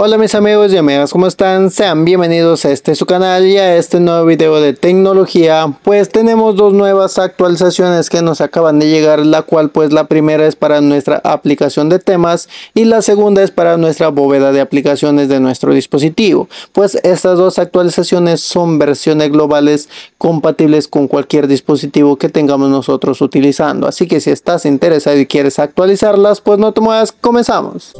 Hola mis amigos y amigas, ¿cómo están? Sean bienvenidos a este su canal y a este nuevo video de tecnología Pues tenemos dos nuevas actualizaciones que nos acaban de llegar La cual pues la primera es para nuestra aplicación de temas Y la segunda es para nuestra bóveda de aplicaciones de nuestro dispositivo Pues estas dos actualizaciones son versiones globales compatibles con cualquier dispositivo que tengamos nosotros utilizando Así que si estás interesado y quieres actualizarlas pues no te muevas, comenzamos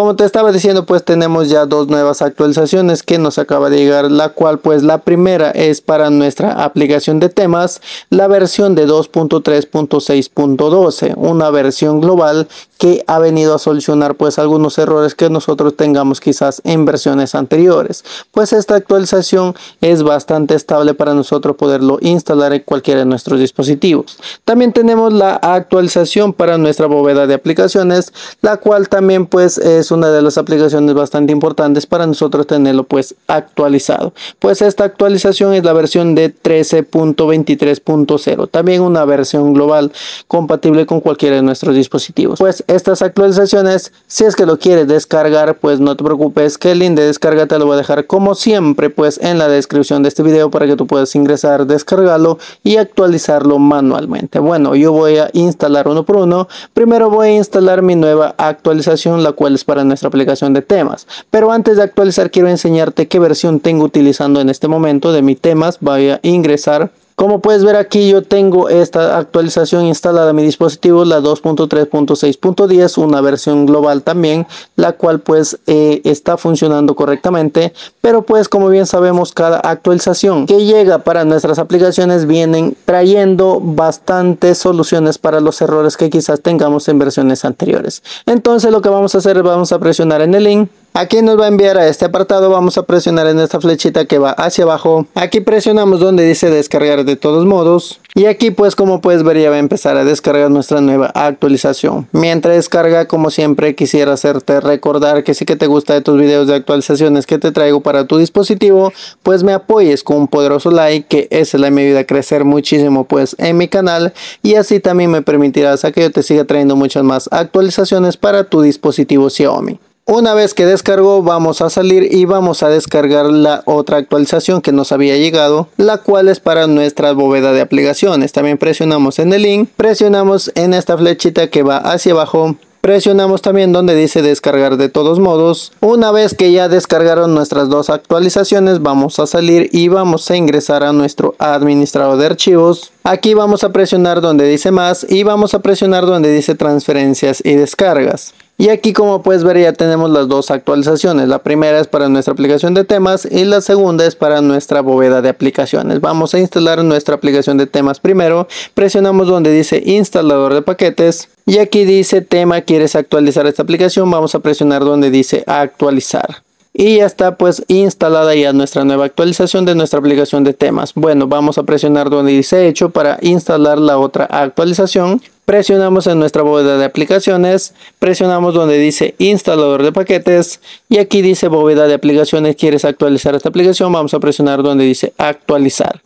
como te estaba diciendo, pues tenemos ya dos nuevas actualizaciones que nos acaba de llegar, la cual pues la primera es para nuestra aplicación de temas, la versión de 2.3.6.12, una versión global que ha venido a solucionar pues algunos errores que nosotros tengamos quizás en versiones anteriores. Pues esta actualización es bastante estable para nosotros poderlo instalar en cualquiera de nuestros dispositivos. También tenemos la actualización para nuestra bóveda de aplicaciones, la cual también pues es una de las aplicaciones bastante importantes para nosotros tenerlo pues actualizado. Pues esta actualización es la versión de 13.23.0, también una versión global compatible con cualquiera de nuestros dispositivos. Pues estas actualizaciones, si es que lo quieres descargar, pues no te preocupes que el link de descarga te lo voy a dejar como siempre pues en la descripción de este video para que tú puedas ingresar, descargarlo y actualizarlo manualmente. Bueno, yo voy a instalar uno por uno. Primero voy a instalar mi nueva actualización, la cual es para nuestra aplicación de temas. Pero antes de actualizar quiero enseñarte qué versión tengo utilizando en este momento de mi temas. Voy a ingresar como puedes ver aquí yo tengo esta actualización instalada en mi dispositivo, la 2.3.6.10, una versión global también, la cual pues eh, está funcionando correctamente, pero pues como bien sabemos cada actualización que llega para nuestras aplicaciones vienen trayendo bastantes soluciones para los errores que quizás tengamos en versiones anteriores. Entonces lo que vamos a hacer es vamos a presionar en el link Aquí nos va a enviar a este apartado, vamos a presionar en esta flechita que va hacia abajo. Aquí presionamos donde dice descargar de todos modos. Y aquí pues como puedes ver ya va a empezar a descargar nuestra nueva actualización. Mientras descarga como siempre quisiera hacerte recordar que si que te gusta de tus videos de actualizaciones que te traigo para tu dispositivo. Pues me apoyes con un poderoso like que es la me ayuda a crecer muchísimo pues en mi canal. Y así también me permitirás a que yo te siga trayendo muchas más actualizaciones para tu dispositivo Xiaomi. Una vez que descargó vamos a salir y vamos a descargar la otra actualización que nos había llegado, la cual es para nuestra bóveda de aplicaciones. También presionamos en el link, presionamos en esta flechita que va hacia abajo, presionamos también donde dice descargar de todos modos. Una vez que ya descargaron nuestras dos actualizaciones vamos a salir y vamos a ingresar a nuestro administrador de archivos. Aquí vamos a presionar donde dice más y vamos a presionar donde dice transferencias y descargas. Y aquí como puedes ver ya tenemos las dos actualizaciones. La primera es para nuestra aplicación de temas y la segunda es para nuestra bóveda de aplicaciones. Vamos a instalar nuestra aplicación de temas primero. Presionamos donde dice instalador de paquetes. Y aquí dice tema, ¿quieres actualizar esta aplicación? Vamos a presionar donde dice actualizar y ya está pues instalada ya nuestra nueva actualización de nuestra aplicación de temas bueno vamos a presionar donde dice hecho para instalar la otra actualización presionamos en nuestra bóveda de aplicaciones, presionamos donde dice instalador de paquetes y aquí dice bóveda de aplicaciones, quieres actualizar esta aplicación, vamos a presionar donde dice actualizar.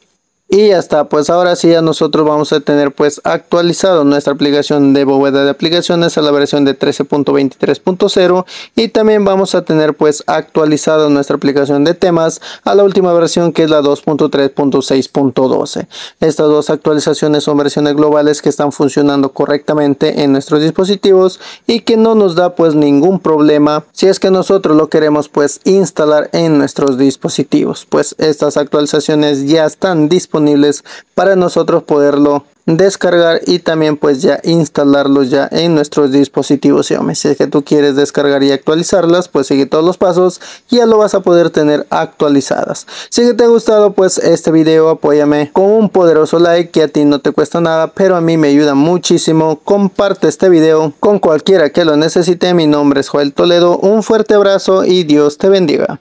Y ya está, pues ahora sí ya nosotros vamos a tener pues actualizado nuestra aplicación de bóveda de aplicaciones a la versión de 13.23.0 y también vamos a tener pues actualizado nuestra aplicación de temas a la última versión que es la 2.3.6.12. Estas dos actualizaciones son versiones globales que están funcionando correctamente en nuestros dispositivos y que no nos da pues ningún problema si es que nosotros lo queremos pues instalar en nuestros dispositivos. Pues estas actualizaciones ya están disponibles para nosotros poderlo descargar y también pues ya instalarlos ya en nuestros dispositivos Xiaomi si es que tú quieres descargar y actualizarlas pues sigue todos los pasos y ya lo vas a poder tener actualizadas si te ha gustado pues este video apóyame con un poderoso like que a ti no te cuesta nada pero a mí me ayuda muchísimo comparte este video con cualquiera que lo necesite mi nombre es Joel Toledo un fuerte abrazo y Dios te bendiga